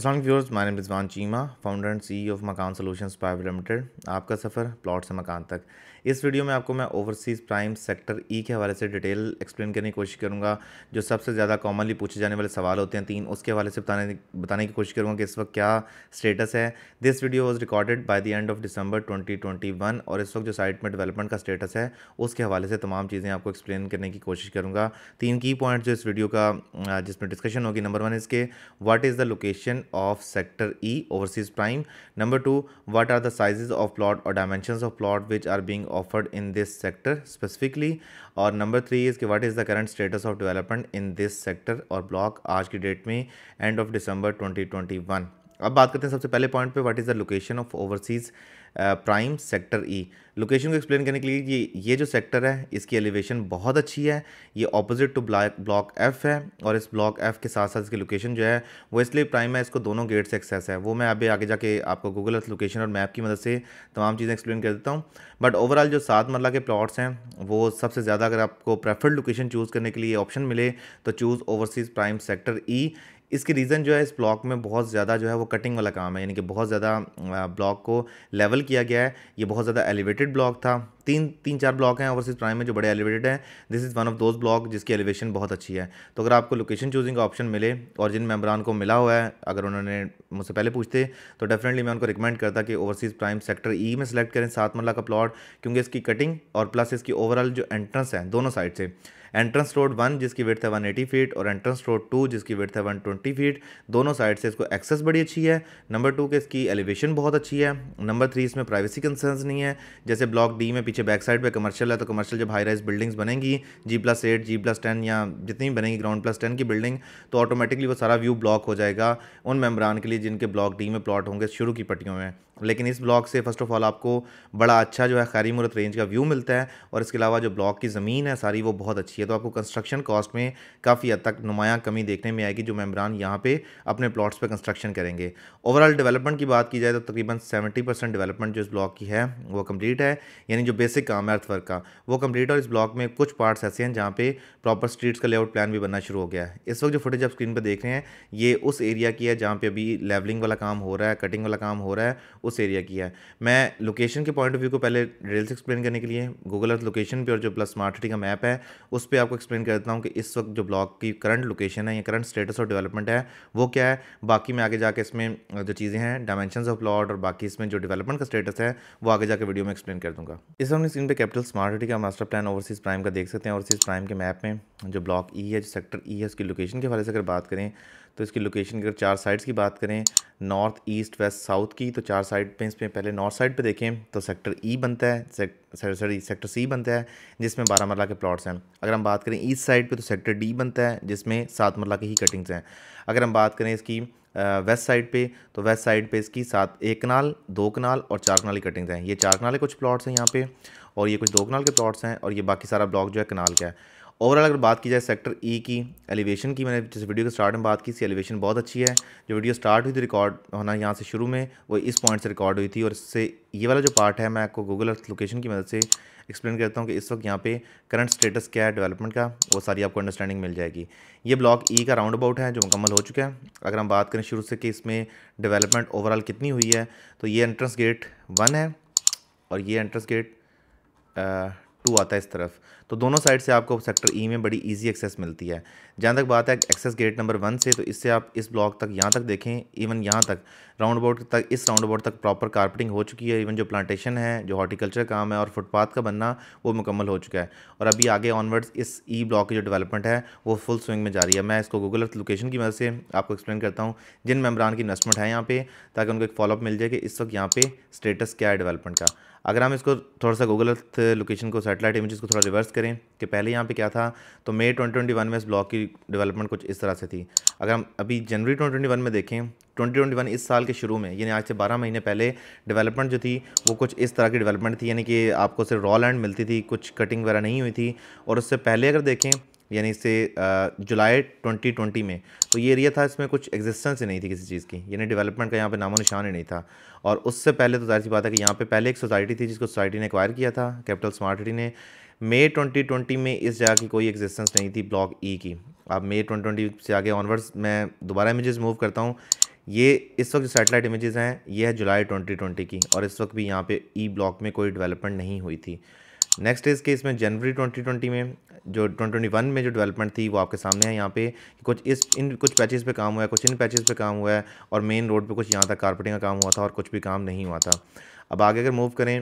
असल व्यूअर्स मैंने Rizwan Cheema founder and CEO of Makaan solution private limited आपका सफ़र प्लॉट से मकान तक इस वीडियो में आपको मैं ओवरसीज़ प्राइम सेक्टर ई के हवाले से डिटेल एक्सप्लेन करने की कोशिश करूँगा जो सबसे ज़्यादा कॉमनली पूछे जाने वाले सवाल होते हैं तीन उसके हवाले से बताने बताने की कोशिश करूँगा कि इस वक्त क्या स्टेटस है this video was recorded by the end of December twenty और इस वक्त जो साइट में डेवलपमेंट का स्टेटस है उसके हवाले से तमाम चीज़ें आपको एक्सप्लेन करने की कोशिश करूँगा तीन की पॉइंट जो इस वीडियो का जिसमें डिस्कशन होगी नंबर वन इसके what is the location of sector E overseas prime number two what are the size of plot और dimension of plot which are being offered in this sector specifically और number three is कि what is the current status of development in this sector or block आज की date me end of December 2021 अब बात करते हैं सबसे पहले पॉइंट पे what is the location of overseas prime sector E location को एक्सप्लेन करने के लिए ये ये जो सेक्टर है इसकी एलिवेशन बहुत अच्छी है ये ऑपोजिट टू ब्लॉक एफ़ है और इस ब्लॉक एफ़ के साथ साथ इसकी लोकेशन जो है वो इसलिए प्राइम है इसको दोनों गेट से एक्सेस है वो मैं अभी आगे जाके आपको गूगल अर्थ लोकेशन और मैप की मदद से तमाम चीज़ें एक्सप्लेन कर देता हूँ बट ओवरऑल जो सात मरला के प्लॉट्स हैं वो सबसे ज़्यादा अगर आपको प्रेफर्ड लोकेशन चूज़ करने के लिए ऑप्शन मिले तो choose overseas prime sector E इसके रीज़न जो है इस ब्लॉक में बहुत ज़्यादा जो है वो कटिंग वाला काम है यानी कि बहुत ज़्यादा ब्लॉक को लेवल किया गया है ये बहुत ज़्यादा एलिवेटेड ब्लॉक था तीन तीन चार ब्लॉक हैं ओवरसीज प्राइम में जो बड़े एलिवेटेड हैं this is one of those block जिसकी एलिवेशन बहुत अच्छी है तो अगर आपको लोकेशन चूजिंग का ऑप्शन मिले और जिन मेम्बरान को मिला हुआ है अगर उन्होंने मुझसे पहले पूछते तो डेफिनेटली मैं उनको रिकमेंड करता कि ओवरसीज़ प्राइम सेक्टर ई में सेलेक्ट करें सात मरला का प्लॉट क्योंकि इसकी कटिंग और प्लस इसकी ओवरऑल जो एंट्रेंस है दोनों साइड से एंट्रेंस रोड वन जिसकी वेट है वन एटी फीट और एंट्रेंस रोड टू जिसकी वेट है वन ट्वेंटी फीट दोनों साइड से इसको एक्सेस बड़ी अच्छी है नंबर टू के इसकी एलिवेशन बहुत अच्छी है नंबर थ्री इसमें प्राइवेसी कंसर्न्स नहीं है जैसे ब्लॉक डी में पीछे बैक साइड पर कमर्शियल है तो कमर्शियल जब हाई राइज बिल्डिंग्स बनेंगी G plus eight G plus ten या जितनी भी बनेगी ग्राउंड प्लस टेन की बिल्डिंग तो ऑटोमेटिकली वो सारा व्यू ब्लॉक हो जाएगा उन मेम्बरान के लिए जिनके ब्लॉक डी में प्लॉट होंगे शुरू की पट्टियों में लेकिन इस ब्लॉक से फर्स्ट ऑफ ऑल आपको बड़ा अच्छा जो है खैरी मूर्त रेंज का व्यू मिलता है और इसके अलावा जो ब्लॉक की ज़मीन है सारी वो बहुत अच्छी है तो आपको कंस्ट्रक्शन कॉस्ट में काफ़ी हद तक नुमाया कमी देखने में आएगी जो मेम्बरान यहाँ पे अपने प्लॉट्स पे कंस्ट्रक्शन करेंगे ओवरऑल डेवलपमेंट की बात की जाए तो तकरीबन सेवेंटी परसेंट डेवलपमेंट जो इस ब्लॉक की है वो कम्प्लीट है यानी जो बेसिक काम है अर्थवर्क का वो कम्प्लीट और इस ब्लॉक में कुछ पार्ट्स ऐसे हैं जहाँ पर प्रॉपर स्ट्रीट्स का लेआउट प्लान भी बनना शुरू हो गया है इस वक्त जो फुटेज आप स्क्रीन पर देख रहे हैं ये उस एरिया की है जहाँ पर अभी लेवलिंग वाला काम हो रहा है कटिंग वाला काम हो रहा है उस एरिया की है मैं लोकेशन के पॉइंट ऑफ व्यू को पहले डिटेल्स एक्सप्लेन करने के लिए गूगल अर्थ लोकेशन पे और जो प्लस स्मार्ट सिटी का मैप है उस पर आपको एक्सप्लेन कर देता हूँ कि इस वक्त जो ब्लॉक की करंट लोकेशन है या करंट स्टेटस और डेवलपमेंट है वो क्या है बाकी मैं आगे जाके इसमें जो चीज़ें हैं डायमेंशन ऑफ प्लॉट और बाकी इसमें जो डेवलपमेंट का स्टेटस है वो आगे जाकर वीडियो में एक्सप्लेन कर दूँगा इस हमने स्क्रीन पर कैपिटल स्मार्ट सिटी का मास्टर प्लान ओवरसीज़ प्राइम का देख सकते हैं ओवरसीज़ प्राइम के मैप में जो ब्लॉक ई e है जो सेक्टर ई e है उसकी लोकेशन के हवाले से अगर बात करें तो इसकी लोकेशन की अगर चार साइड्स की बात करें नॉर्थ ईस्ट वेस्ट साउथ की तो चार साइड पे इसमें पहले नॉर्थ साइड पे देखें तो सेक्टर ई e बनता है सॉरी सेक्टर सी बनता है जिसमें बारह मरला के प्लॉट्स हैं अगर हम बात करें ईस्ट साइड पे तो सेक्टर डी बनता है जिसमें सात मरला की ही कटिंग्स हैं अगर हम बात करें इसकी वेस्ट साइड पे तो वेस्ट साइड पे इसकी सात एक कनाल दो कनाल और चार कनाल की कटिंग्स हैं ये चार कनाल के कुछ प्लॉट्स हैं यहाँ पे और ये कुछ दो कनाल के प्लॉट्स हैं और ये बाकी सारा ब्लॉक जो है कनाल का है ओवरऑल अगर बात की जाए सेक्टर ई e की एलिवेशन की मैंने जिस वीडियो के स्टार्ट में बात की थी एलिवेशन बहुत अच्छी है जो वीडियो स्टार्ट हुई थी रिकॉर्ड होना यहाँ से शुरू में वो इस पॉइंट से रिकॉर्ड हुई थी और इससे ये वाला जो पार्ट है मैं आपको गूगल अर्थ लोकेशन की मदद से एक्सप्लेन करता हूँ कि इस वक्त यहाँ पे करंट स्टेटस क्या है डेवलपमेंट का वो सारी आपको अंडरस्टैंडिंग मिल जाएगी ये ब्लॉक ई e का राउंड अबाउट है जो मुकम्मल हो चुका है अगर हम बात करें शुरू से कि इसमें डेवलपमेंट ओवरऑल कितनी हुई है तो ये एंट्रेंस गेट वन है और ये एंट्रेंस गेट टू आता है इस तरफ तो दोनों साइड से आपको सेक्टर ई e में बड़ी इजी एक्सेस मिलती है जहाँ तक बात है एक्सेस गेट नंबर वन से तो इससे आप इस ब्लॉक तक यहाँ तक देखें इवन यहाँ तक राउंड बोर्ड तक इस राउंड बोर्ड तक प्रॉपर कारपेटिंग हो चुकी है इवन जो प्लांटेशन है जो हॉर्टिकल्चर काम है और फुटपाथ का बनना वो मुकम्मल हो चुका है और अभी आगे ऑनवर्ड्स इस ई e ब्लॉक की जो डेवलपमेंट है वो फुल स्विंग में जारी है मैं इसको गूगल अर्थ लोकेशन की मदद से आपको एक्सप्लेन करता हूँ जिन मेम्बरान की इन्वेस्टमेंट है यहाँ पे ताकि उनको एक फॉलोअप मिल जाए कि इस वक्त यहाँ पे स्टेटस क्या है डेवलपमेंट का अगर हम इसको थोड़ा सा गूगल अर्थ लोकेशन को सैटेलाइट इमेजेस को थोड़ा रिवर्स करें कि पहले यहाँ पे क्या था तो मई 2021 में इस ब्लॉक की डेवलपमेंट कुछ इस तरह से थी अगर हम अभी जनवरी 2021 में देखें 2021 इस साल के शुरू में यानी आज से 12 महीने पहले डेवलपमेंट जो थी वो कुछ इस तरह की डेवलपमेंट थी यानी कि आपको सिर्फ रॉ लैंड मिलती थी कुछ कटिंग वगैरह नहीं हुई थी और उससे पहले अगर देखें यानी से जुलाई 2020 में तो ये एरिया था इसमें कुछ एग्जिस्टेंस ही नहीं थी किसी चीज़ की यानी डेवलपमेंट का यहाँ पे नामो निशान ही नहीं था और उससे पहले तो जाहिर सी बात है कि यहाँ पे पहले एक सोसाइटी थी जिसको सोसाइटी ने एक्वायर किया था कैपिटल स्मार्ट सिटी ने मई ट्वेंटी में इस जगह की कोई एग्जिस्टेंस नहीं थी ब्लॉक ई e की अब मई ट्वेंटी से आगे ऑनवर्ड्स मैं दोबारा इमेजेस मूव करता हूँ ये इस वक्त जो सैटेलाइट इमेजेस हैं ये है जुलाई 2020 की और इस वक्त भी यहाँ पे ई e ब्लॉक में कोई डेवलपमेंट नहीं हुई थी नेक्स्ट इज के इसमें जनवरी 2020 में जो 2021 में जो डेवलपमेंट थी वो आपके सामने है यहाँ पे कुछ इस इन कुछ पैचेस पे काम हुआ है कुछ इन पैचेस पे काम हुआ है और मेन रोड पे कुछ यहाँ तक कारपेटिंग का काम हुआ था और कुछ भी काम नहीं हुआ था अब आगे अगर मूव करें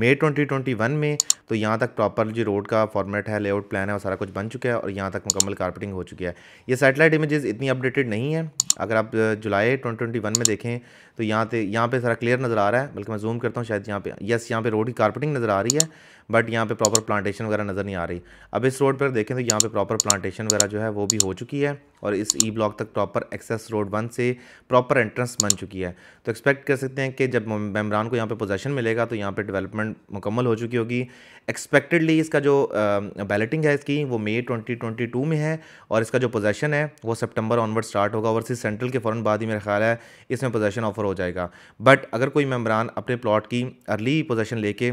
मई वन में तो यहाँ तक प्रॉपर जो रोड का फॉर्मेट है लेआउट प्लान है वो सारा कुछ बन चुका है और यहाँ तक मुकम्मल कारपेटिंग हो चुकी है ये सैटेलाइट इमेजेस इतनी अपडेटेड नहीं है अगर आप जुलाई 2021 में देखें तो यहाँ पे यहाँ पे सारा क्लियर नज़र आ रहा है बल्कि मैं जूम करता हूँ शायद यहाँ पे यस यहाँ पे रोड की कारपेटिंग नज़र आ रही है बट यहाँ पे प्रॉपर प्लांटेशन वगैरह नज़र नहीं आ रही अब इस रोड पर देखें तो यहाँ पे प्रॉपर प्लांटेशन वगैरह जो है वो भी हो चुकी है और इस ई e ब्लॉक तक प्रॉपर एक्सेस रोड वन से प्रॉपर एंट्रेंस बन चुकी है तो एक्सपेक्ट कर सकते हैं कि जब मेमरान को यहाँ पे पोजेशन मिलेगा तो यहाँ पे डेवलपमेंट मुकम्मल हो चुकी होगी एक्सपेक्टेडली इसका जो बैलेटिंग है इसकी वो मई टू में है और इसका जो पोजेशन है वो सेप्टेम्बर ऑनवर्ड स्टार्ट होगा और सेंट्रल के फ़ौर बाद ही मेरा ख्याल है इसमें पोजेशन ऑफर हो जाएगा बट अगर कोई मेम्बरान अपने प्लॉट की अर्ली पोजेशन लेके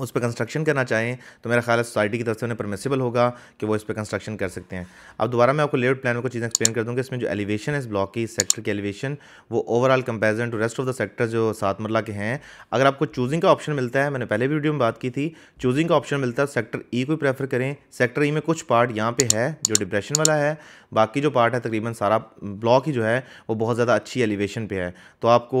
उस पर कंस्ट्रक्शन करना चाहें तो मेरा ख्याल है सोसाइटी की तरफ से उन्हें परमिसिबल होगा कि वो इस पर कंस्ट्रक्शन कर सकते हैं अब दोबारा मैं आपको लेआउट प्लान में कुछ चीज़ें एक्सप्लेन कर दूँगी इसमें जो एलिवेशन है इस ब्लॉक की सेक्टर की एलिवेशन वो overall comparison to rest of the sector जो सात मरला के हैं अगर आपको चूजिंग का ऑप्शन मिलता है मैंने पहले भी वीडियो में बात की थी चूजिंग का ऑप्शन मिलता है सेक्टर ई e को प्रेफर करें सेक्टर ई e में कुछ पार्ट यहाँ पर है जो डिप्रेशन वाला है बाकी जो पार्ट है तकरीबन सारा ब्लॉक ही जो है वो बहुत ज़्यादा अच्छी एलिवेशन पे है तो आपको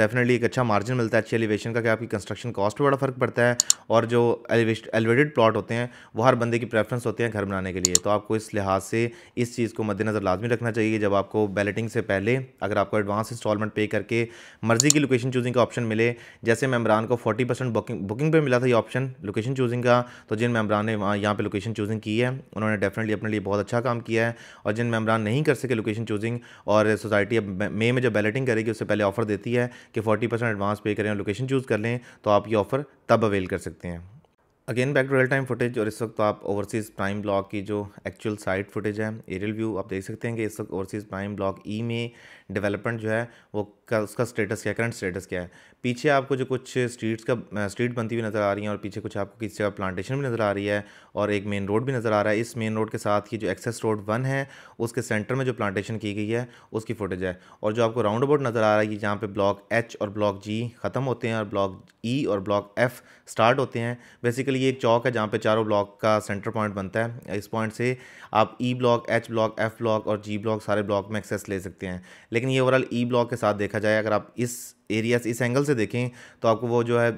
डेफिनेटली एक अच्छा मार्जिन मिलता है अच्छी एलिवेशन का कि आपकी कंस्ट्रक्शन कॉस्ट पर बड़ा फ़र्क पड़ता है और जो एलिवेटेड प्लॉट होते हैं वो हर बंदे की प्रेफरेंस होते हैं घर बनाने के लिए तो आपको इस लिहाज से इस चीज़ को मद्देनज़र लाजमी रखना चाहिए जब आपको बैलेटिंग से पहले अगर आपको एडवांस इंस्टॉलमेंट पे करके मर्ज़ी की लोकेशन चूजिंग का ऑप्शन मिले जैसे मेम्बरान को फोर्टी परसेंट बुकिंग बुकिंग पर मिला था ये ऑप्शन लोकेशन चूजिंग का तो जिन मेम्बरान ने वहाँ यहाँ पर लोकेशन चूजिंग की है उन्होंने डेफिनेटली अपने लिए बहुत अच्छा काम किया है और जिन मेम्बरान नहीं कर सके लोकेशन चूजिंग और सोसाइटी अब मे में जब बैलेटिंग करेगी उससे पहले ऑफर देती है कि फोर्टी एडवांस पे करें और लोकेशन चूज़ कर लें तो आप ये ऑफ़र तब अवेल कर सकते सकते हैं again back to real time footage और इस वक्त तो आप ओवरसीज़ प्राइम ब्लॉक की जो एक्चुअल साइट फुटेज है एरियल व्यू आप देख सकते हैं कि इस वक्त ओवरसीज़ प्राइम ब्लॉक ई में डेवलपमेंट जो है वो का उसका स्टेटस क्या है करंट स्टेटस क्या है पीछे आपको जो कुछ स्ट्रीट्स का स्ट्रीट बनती हुई नज़र आ रही है और पीछे कुछ आपको किसी जगह प्लांटेशन भी नज़र आ रही है और एक मेन रोड भी नज़र आ रहा है इस मेन रोड के साथ ही जो एक्सेस रोड वन है उसके सेंटर में जो प्लांटेशन की गई है उसकी फुटेज है और जो आपको राउंड अबाउट नज़र आ रहा है जहाँ पर ब्लॉक एच और ब्लॉक जी ख़त्म होते हैं और ब्लॉक ई e और ब्लॉक एफ स्टार्ट होते हैं बेसिकली ये एक चौक है जहाँ पर चारों ब्लॉक का सेंटर पॉइंट बनता है इस पॉइंट से आप E block H block F block और जी ब्लॉक सारे ब्लॉक में एक्सेस ले सकते हैं लेकिन ये ओवरऑल ई ब्लॉक के साथ देखा जाए अगर आप इस एरियाज इस एंगल से देखें तो आपको वो जो है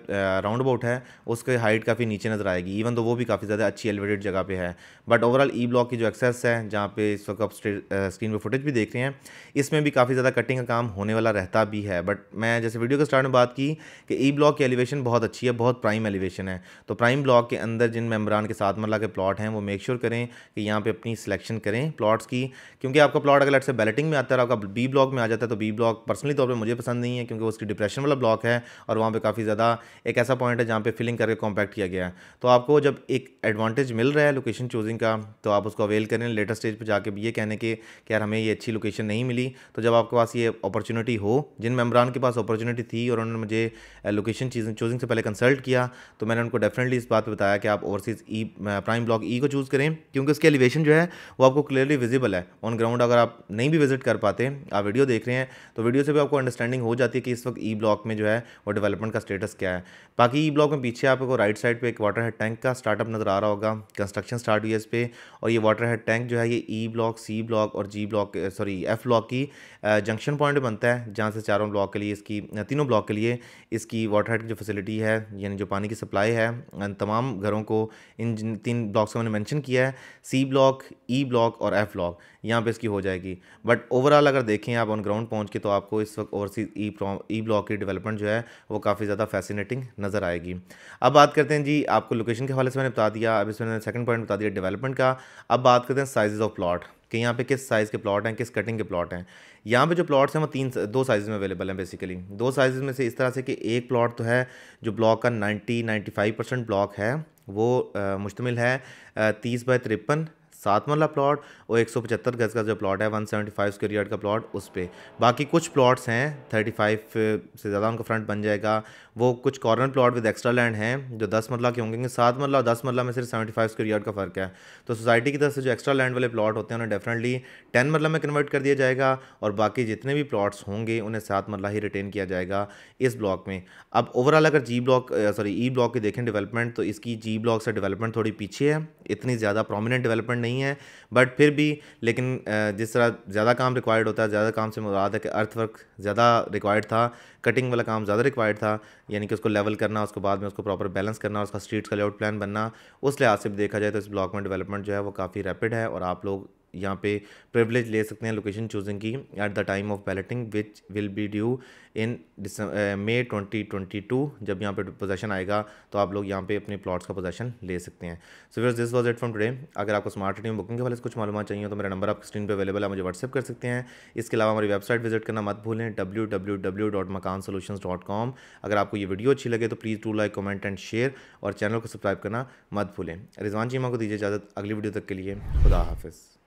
राउंड अबाउट है उसके हाइट काफ़ी नीचे नज़र आएगी इवन तो वो भी काफ़ी ज़्यादा अच्छी एलिवेटेड जगह पे है बट ओवरऑल ई ब्लॉक की जो एक्सेस है जहाँ पे इस वक्त आप स्क्रीन पे फुटेज भी देख रहे हैं इसमें भी काफ़ी ज़्यादा कटिंग का काम होने वाला रहता भी है बट मैं जैसे वीडियो के स्टार्ट में बात की कि ई e ब्लॉक की एलिवेशन बहुत अच्छी है बहुत प्राइम एलिवेशन है तो प्राइम ब्लॉक के अंदर जिन मेम्बरान के साथ मरला के प्लॉट हैं वो मेक श्योर करें कि यहाँ पर अपनी सिलेक्शन करें प्लॉट्स की क्योंकि आपका प्लॉट अगर लट से बैलेटिंग में आता है आपका बी ब्लॉक में आ जाता है तो बी ब्लॉक पर्सनली तौर पर मुझे पसंद नहीं है क्योंकि वो उसकी डिप्रेशन वाला ब्लॉक है और वहाँ पर काफ़ी ज़्यादा एक ऐसा पॉइंट है जहाँ पर फिलिंग करके कॉम्पैक्ट किया गया है तो आपको जब एक एडवांटेज मिल रहा है लोकेशन चूजिंग का तो आप उसको अवेल करें लेटर स्टेज पर जाके ये कहने के कि यार हमें ये अच्छी लोकेशन नहीं मिली तो जब आपके पास ये अपॉर्चुनिटी हो जिन मेम्बरान के पास अपॉर्चुनिटी थी और उन्होंने मुझे लोकेशन चूजिंग से पहले कंसल्ट किया तो मैंने उनको डेफिनेटली इस बात पर बताया कि आप overseas E prime block E को चूज़ करें क्योंकि उसके एलिवेशन जो है वो आपको क्लियरली विजिबल है ऑन ग्राउंड अगर आप नहीं भी विजिट कर पाते आप वीडियो देख रहे हैं तो वीडियो से भी आपको अंडरस्टैंडिंग हो जाती है कि इस वक्त वक्त ई e ब्लॉक में जो है वो डेवलपमेंट का स्टेटस क्या है बाकी ई e ब्लॉक में पीछे आपको राइट साइड पे एक वाटर हेड टैंक का स्टार्टअप नज़र आ रहा होगा कंस्ट्रक्शन स्टार्ट हुई है इस पर और ये वाटर हेड टैंक जो है ये ई ब्लॉक सी ब्लॉक और G block sorry F block की जंक्शन पॉइंट बनता है जहाँ से चारों ब्लॉक के लिए इसकी तीनों ब्लॉक के लिए इसकी वाटर हेड की जो फैसिलिटी है यानी जो पानी की सप्लाई है तमाम घरों को इन तीन ब्लॉक्स से मैंने मैंशन किया है सी ब्लॉक ई ब्लॉक और एफ ब्लॉक यहाँ पर इसकी हो जाएगी बट ओवरऑल अगर देखें आप ऑन ग्राउंड पहुँच के तो आपको इस वक्त overseas E E E block की डेवलपमेंट जो है वो काफ़ी ज़्यादा फैसिनेटिंग नज़र आएगी अब बात करते हैं जी आपको लोकेशन के हवाले से मैंने बता दिया अब इसमें मैंने सेकंड पॉइंट बता दिया डेवलपमेंट का अब बात करते हैं साइज़ ऑफ प्लॉट कि यहाँ पे किस साइज़ के प्लॉट हैं किस कटिंग के प्लॉट हैं यहाँ पे जो प्लॉट्स हैं वो तीन दो साइज़ में अवेलेबल हैं बेसिकली दो साइज़ में से इस तरह से कि एक प्लॉट तो है जो ब्लॉक का 90 95 परसेंट ब्लॉक है वो मुश्तमिल है तीस बाय तिरपन सात वाला प्लॉट और एक सौ पचहत्तर गज़ का जो प्लॉट है one seventy five square yard का प्लॉट उस पर बाकी कुछ प्लॉट्स हैं थर्टी फाइव से ज़्यादा उनका फ्रंट बन जाएगा वो कुछ corner plot with extra land हैं जो दस मरला के होंगे सात मरला और दस मरला में सिर्फ सेवेंटी फाइव स्क्वेयर यार्ड का फ़र्क है तो सोसाइटी की तरफ से जो एक्स्ट्रा लैंड वाले प्लॉट होते हैं उन्हें डेफिनेटली टेन मरला में कन्वर्ट कर दिया जाएगा और बाकी जितने भी प्लॉट्स होंगे उन्हें सात मरला ही रिटेन किया जाएगा इस ब्लॉक में अब ओवरऑल अगर G block sorry E block की देखें डेवलपमेंट तो इसकी जी ब्लॉक से डेवलपमेंट थोड़ी पीछे है इतनी ज़्यादा प्रोमिनेंट डेवलपमेंट नहीं नहीं है बट फिर भी लेकिन जिस तरह ज़्यादा काम रिक्वायर्ड होता है ज़्यादा काम से मुराद है कि अर्थ वर्क ज़्यादा रिक्वायर्ड था कटिंग वाला काम ज़्यादा रिक्वायर्ड था यानी कि उसको लेवल करना उसको बाद में उसको प्रॉपर बैलेंस करना उसका स्ट्रीट्स का लेआउट प्लान बनना उस लिहाज से भी देखा जाए तो इस ब्लॉक में डेवलपमेंट जो है वो काफ़ी रैपिड है और आप लोग यहाँ पे प्रिवलेज ले सकते हैं लोकेशन चूजिंग की at the time of balloting which will be due in May twenty twenty two जब यहाँ पे पोजेशन आएगा तो आप लोग यहाँ पे अपने प्लॉट्स का पोजेशन ले सकते हैं सो फिर this was it from today अगर आपको स्मार्ट में बुकिंग के वाले से कुछ मालूम चाहिए तो मेरा नंबर आपकी स्क्रीन पर अवेलेबल है मुझे व्हाट्सअप कर सकते हैं इसके अलावा हमारी वेबसाइट विजिट करना मत भूलें W W W dot Makaan solution dot com अगर आपको ये वीडियो अच्छी लगे तो please to like comment and share और चैनल को सब्सक्राइब करना मत भूलें रिजवान चीमा को दीजिए इजाज़त अगली वीडियो तक के लिए खुदा हाफिज़